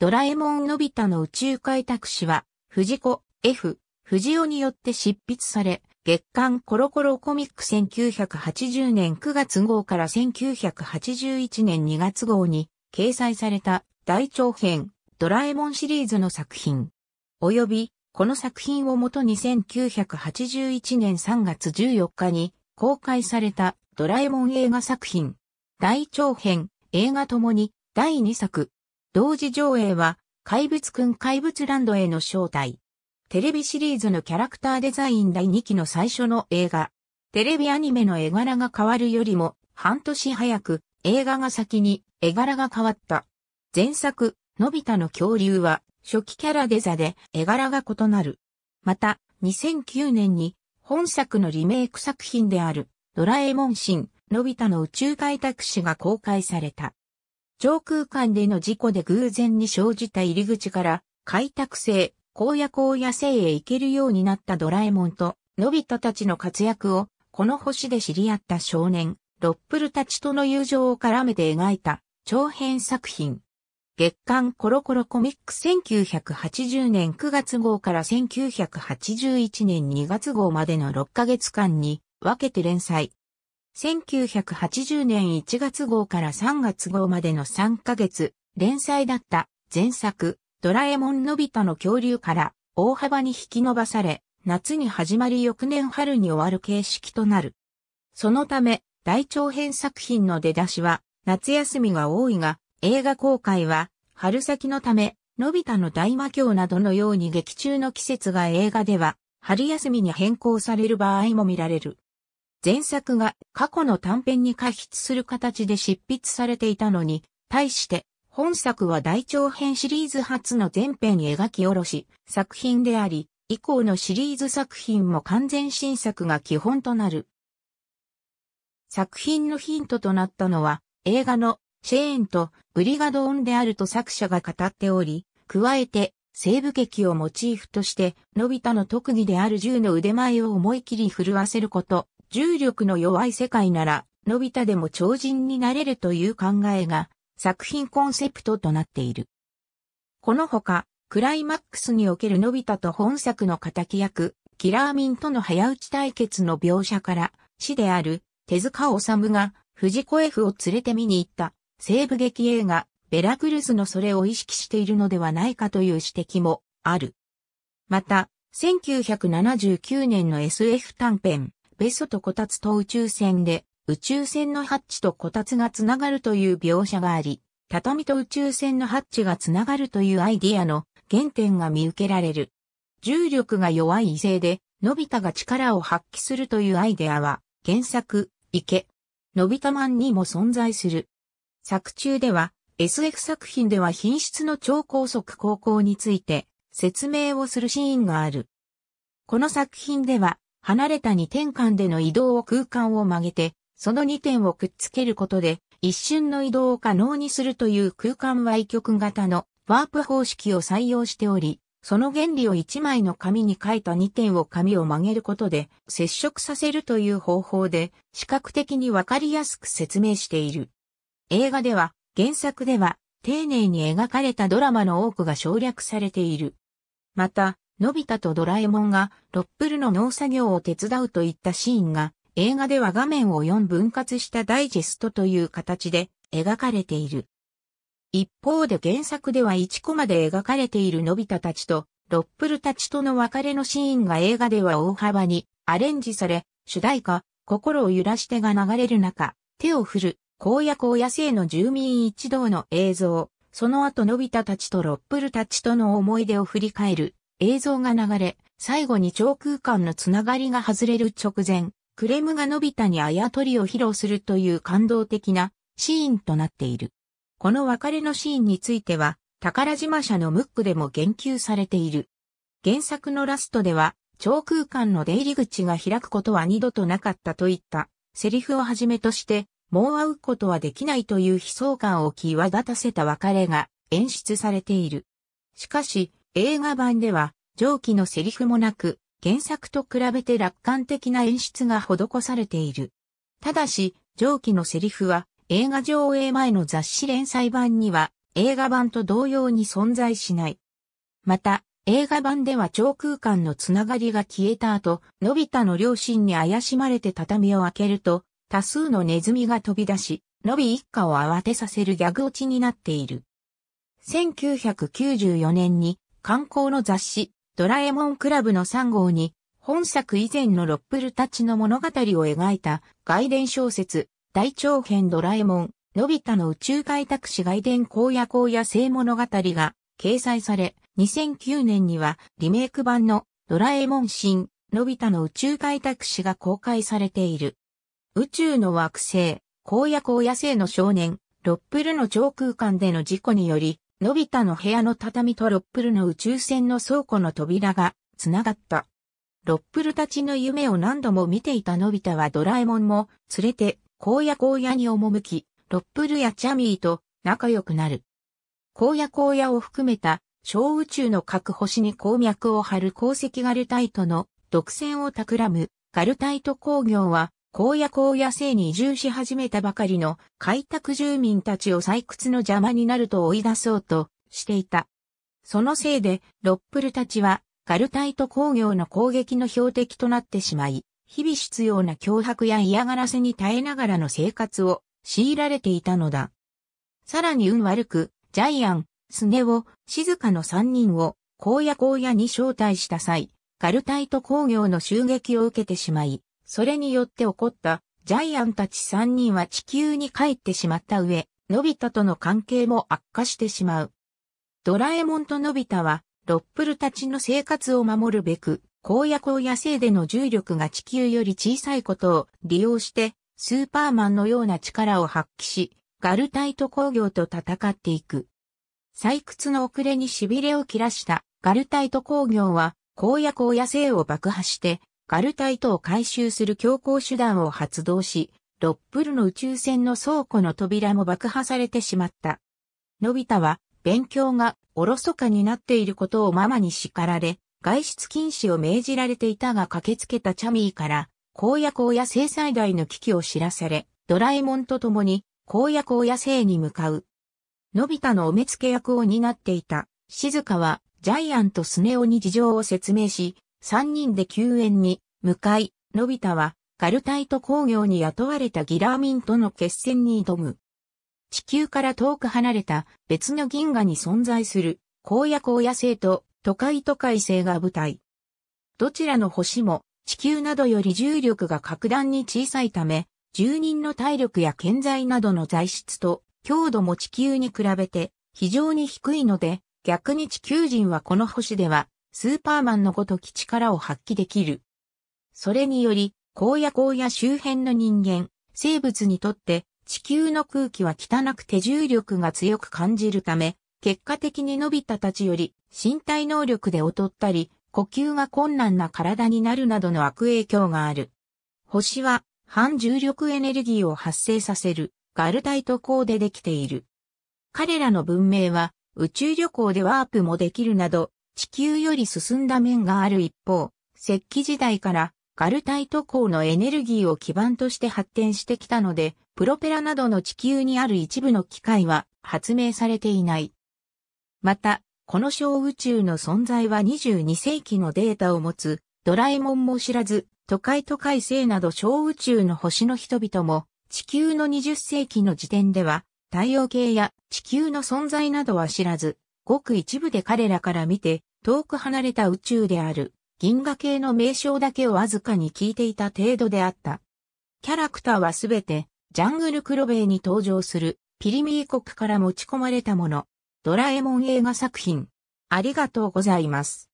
ドラえもんのび太の宇宙開拓史は、藤子 F、藤尾によって執筆され、月刊コロコロコミック1980年9月号から1981年2月号に掲載された大長編ドラえもんシリーズの作品。及び、この作品をもとに1981年3月14日に公開されたドラえもん映画作品。大長編映画ともに第2作同時上映は、怪物くん怪物ランドへの招待。テレビシリーズのキャラクターデザイン第2期の最初の映画。テレビアニメの絵柄が変わるよりも、半年早く、映画が先に絵柄が変わった。前作、のび太の恐竜は、初期キャラデザで絵柄が異なる。また、2009年に、本作のリメイク作品である、ドラえもん新、のび太の宇宙開拓史が公開された。上空間での事故で偶然に生じた入り口から開拓性、荒野荒野生へ行けるようになったドラえもんと、のび太たちの活躍を、この星で知り合った少年、ロップルたちとの友情を絡めて描いた長編作品。月刊コロコロコミック1980年9月号から1981年2月号までの6ヶ月間に分けて連載。1980年1月号から3月号までの3ヶ月、連載だった前作、ドラえもんのび太の恐竜から大幅に引き伸ばされ、夏に始まり翌年春に終わる形式となる。そのため、大長編作品の出だしは夏休みが多いが、映画公開は春先のため、のび太の大魔教などのように劇中の季節が映画では春休みに変更される場合も見られる。前作が過去の短編に過筆する形で執筆されていたのに、対して本作は大長編シリーズ初の全編描き下ろし作品であり、以降のシリーズ作品も完全新作が基本となる。作品のヒントとなったのは映画のシェーンとブリガドオンであると作者が語っており、加えて西部劇をモチーフとして、のび太の特技である銃の腕前を思い切り震わせること、重力の弱い世界なら、のび太でも超人になれるという考えが、作品コンセプトとなっている。このほか、クライマックスにおけるのび太と本作の敵役、キラーミンとの早打ち対決の描写から、死である手塚治虫が藤子 F を連れて見に行った西部劇映画ベラクルスのそれを意識しているのではないかという指摘もある。また、1979年の SF 短編ベソとこたつと宇宙船で、宇宙船のハッチとこたつがつながるという描写があり、畳と宇宙船のハッチがつながるというアイディアの原点が見受けられる。重力が弱い異性で、のび太が力を発揮するというアイデアは、原作、池、のび太マンにも存在する。作中では、SF 作品では品質の超高速高校について説明をするシーンがある。この作品では離れた2点間での移動を空間を曲げて、その2点をくっつけることで、一瞬の移動を可能にするという空間歪曲型のワープ方式を採用しており、その原理を1枚の紙に書いた2点を紙を曲げることで接触させるという方法で視覚的にわかりやすく説明している。映画では、原作では丁寧に描かれたドラマの多くが省略されている。また、のび太とドラえもんがロップルの農作業を手伝うといったシーンが映画では画面を4分割したダイジェストという形で描かれている。一方で原作では1コマで描かれているのび太たちとロップルたちとの別れのシーンが映画では大幅にアレンジされ、主題歌、心を揺らしてが流れる中、手を振る、荒野荒野生の住民一同の映像、その後のび太たちとロップルたちとの思い出を振り返る映像が流れ、最後に超空間のつながりが外れる直前、クレムがのび太にあやとりを披露するという感動的なシーンとなっている。この別れのシーンについては、宝島社のムックでも言及されている。原作のラストでは、超空間の出入り口が開くことは二度となかったといった、セリフをはじめとして、もう会うことはできないという悲壮感を際立たせた別れが演出されている。しかし、映画版では、上記のセリフもなく、原作と比べて楽観的な演出が施されている。ただし、上記のセリフは、映画上映前の雑誌連載版には、映画版と同様に存在しない。また、映画版では超空間のつながりが消えた後、のび太の両親に怪しまれて畳を開けると、多数のネズミが飛び出し、のび一家を慌てさせるギャグ落ちになっている。1994年に観光の雑誌、ドラえもんクラブの3号に、本作以前のロップルたちの物語を描いた外伝小説、大長編ドラえもん、のび太の宇宙開拓史外伝荒野荒野生物語が掲載され、2009年にはリメイク版のドラえもん新、のび太の宇宙開拓史が公開されている。宇宙の惑星、荒野荒野生の少年、ロップルの上空間での事故により、のび太の部屋の畳とロップルの宇宙船の倉庫の扉がつながった。ロップルたちの夢を何度も見ていたのび太はドラえもんも連れて荒野荒野に赴き、ロップルやチャミーと仲良くなる。荒野荒野を含めた小宇宙の各星に鉱脈を張る鉱石ガルタイトの独占を企むガルタイト工業は荒野荒野生に移住し始めたばかりの開拓住民たちを採掘の邪魔になると追い出そうとしていた。そのせいで、ロップルたちは、ガルタイト工業の攻撃の標的となってしまい、日々必要な脅迫や嫌がらせに耐えながらの生活を強いられていたのだ。さらに運悪く、ジャイアン、スネを、静かの三人を、荒野荒野に招待した際、ガルタイト工業の襲撃を受けてしまい、それによって起こったジャイアンたち3人は地球に帰ってしまった上、のび太との関係も悪化してしまう。ドラえもんとのび太は、ロップルたちの生活を守るべく、荒野荒野生での重力が地球より小さいことを利用して、スーパーマンのような力を発揮し、ガルタイト工業と戦っていく。採掘の遅れに痺れを切らしたガルタイト工業は、荒野荒野生を爆破して、ガルタイトを回収する強行手段を発動し、ロップルの宇宙船の倉庫の扉も爆破されてしまった。のび太は、勉強がおろそかになっていることをママに叱られ、外出禁止を命じられていたが駆けつけたチャミーから、荒野荒野制最大の危機を知らされ、ドラえもんと共に、荒野荒野制に向かう。のび太のお目付け役を担っていた、静香は、ジャイアントスネ夫に事情を説明し、3人で救援に向かい、のび太はガルタイト工業に雇われたギラーミンとの決戦に挑む。地球から遠く離れた別の銀河に存在する荒野荒野星と都会都会星が舞台。どちらの星も地球などより重力が格段に小さいため、住人の体力や建材などの材質と強度も地球に比べて非常に低いので、逆に地球人はこの星ではスーパーマンのごとき力を発揮できる。それにより、荒野荒野周辺の人間、生物にとって地球の空気は汚く手重力が強く感じるため、結果的に伸びたたちより身体能力で劣ったり、呼吸が困難な体になるなどの悪影響がある。星は反重力エネルギーを発生させるガルタイト鋼でできている。彼らの文明は宇宙旅行でワープもできるなど地球より進んだ面がある一方、石器時代からガルタイト鋼のエネルギーを基盤として発展してきたので、プロペラなどの地球にある一部の機械は発明されていない。また、この小宇宙の存在は22世紀のデータを持つ、ドラえもんも知らず、都会都会星など小宇宙の星の人々も、地球の20世紀の時点では、太陽系や地球の存在などは知らず、ごく一部で彼らから見て、遠く離れた宇宙である、銀河系の名称だけをわずかに聞いていた程度であった。キャラクターはすべて、ジャングルクロベイに登場する、ピリミー国から持ち込まれたもの。ドラえもん映画作品。ありがとうございます。